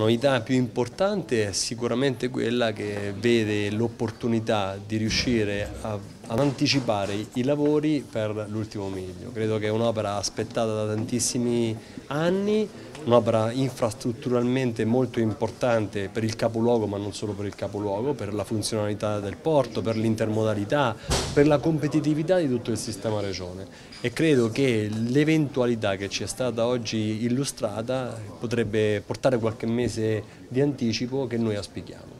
La novità più importante è sicuramente quella che vede l'opportunità di riuscire a, ad anticipare i lavori per l'ultimo miglio. Credo che è un'opera aspettata da tantissimi anni un'opera infrastrutturalmente molto importante per il capoluogo ma non solo per il capoluogo, per la funzionalità del porto, per l'intermodalità, per la competitività di tutto il sistema regione e credo che l'eventualità che ci è stata oggi illustrata potrebbe portare qualche mese di anticipo che noi auspichiamo.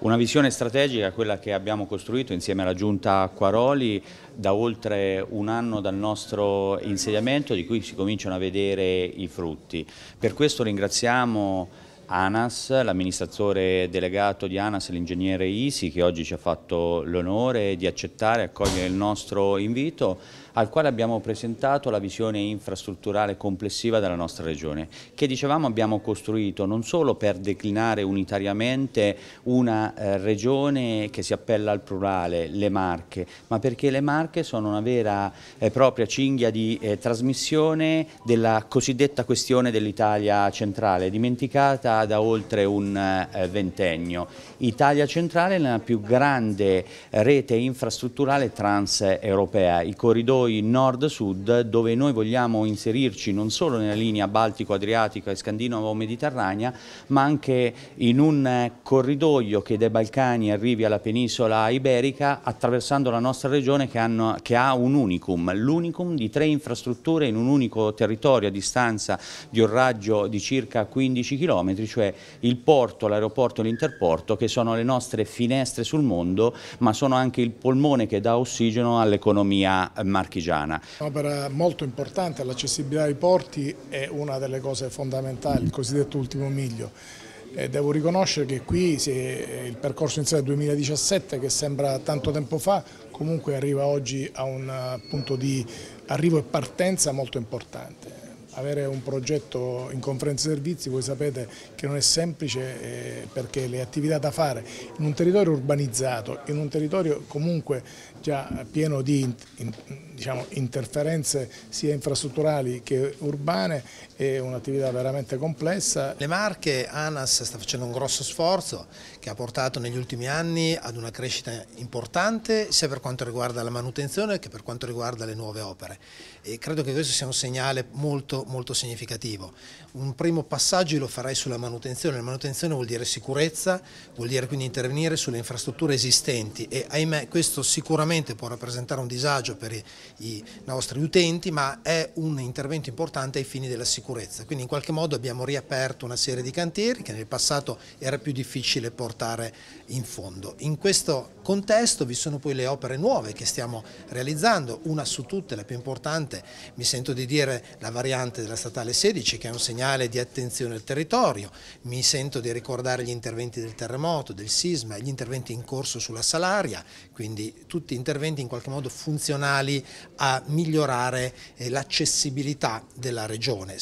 Una visione strategica, quella che abbiamo costruito insieme alla Giunta Acquaroli da oltre un anno dal nostro insediamento, di cui si cominciano a vedere i frutti. Per questo ringraziamo ANAS, l'amministratore delegato di ANAS, l'ingegnere Isi, che oggi ci ha fatto l'onore di accettare e accogliere il nostro invito, al quale abbiamo presentato la visione infrastrutturale complessiva della nostra regione, che dicevamo abbiamo costruito non solo per declinare unitariamente una eh, regione che si appella al plurale, le Marche, ma perché le Marche sono una vera e eh, propria cinghia di eh, trasmissione della cosiddetta questione dell'Italia centrale, dimenticata da oltre un eh, ventennio. Italia Centrale è la più grande rete infrastrutturale transeuropea, i corridoi nord-sud dove noi vogliamo inserirci non solo nella linea Baltico-Adriatica e Scandinavo-Mediterranea, ma anche in un eh, corridoio che dai Balcani arrivi alla penisola iberica attraversando la nostra regione che, hanno, che ha un unicum, l'unicum di tre infrastrutture in un unico territorio a distanza di un raggio di circa 15 km cioè il porto, l'aeroporto e l'interporto che sono le nostre finestre sul mondo ma sono anche il polmone che dà ossigeno all'economia eh, marchigiana. Un'opera molto importante, l'accessibilità ai porti è una delle cose fondamentali, il cosiddetto ultimo miglio. E devo riconoscere che qui il percorso iniziale del 2017 che sembra tanto tempo fa comunque arriva oggi a un eh, punto di arrivo e partenza molto importante avere un progetto in conferenza servizi voi sapete che non è semplice eh, perché le attività da fare in un territorio urbanizzato, in un territorio comunque già pieno di diciamo, interferenze sia infrastrutturali che urbane è un'attività veramente complessa. Le Marche, ANAS sta facendo un grosso sforzo che ha portato negli ultimi anni ad una crescita importante sia per quanto riguarda la manutenzione che per quanto riguarda le nuove opere e credo che questo sia un segnale molto molto significativo. Un primo passaggio lo farei sulla manutenzione, la manutenzione vuol dire sicurezza, vuol dire quindi intervenire sulle infrastrutture esistenti e ahimè questo sicuramente può rappresentare un disagio per i, i nostri utenti ma è un intervento importante ai fini della sicurezza, quindi in qualche modo abbiamo riaperto una serie di cantieri che nel passato era più difficile portare in fondo. In questo contesto vi sono poi le opere nuove che stiamo realizzando, una su tutte, la più importante, mi sento di dire la variante importante della Statale 16 che è un segnale di attenzione al territorio, mi sento di ricordare gli interventi del terremoto, del sisma, gli interventi in corso sulla salaria, quindi tutti interventi in qualche modo funzionali a migliorare eh, l'accessibilità della regione.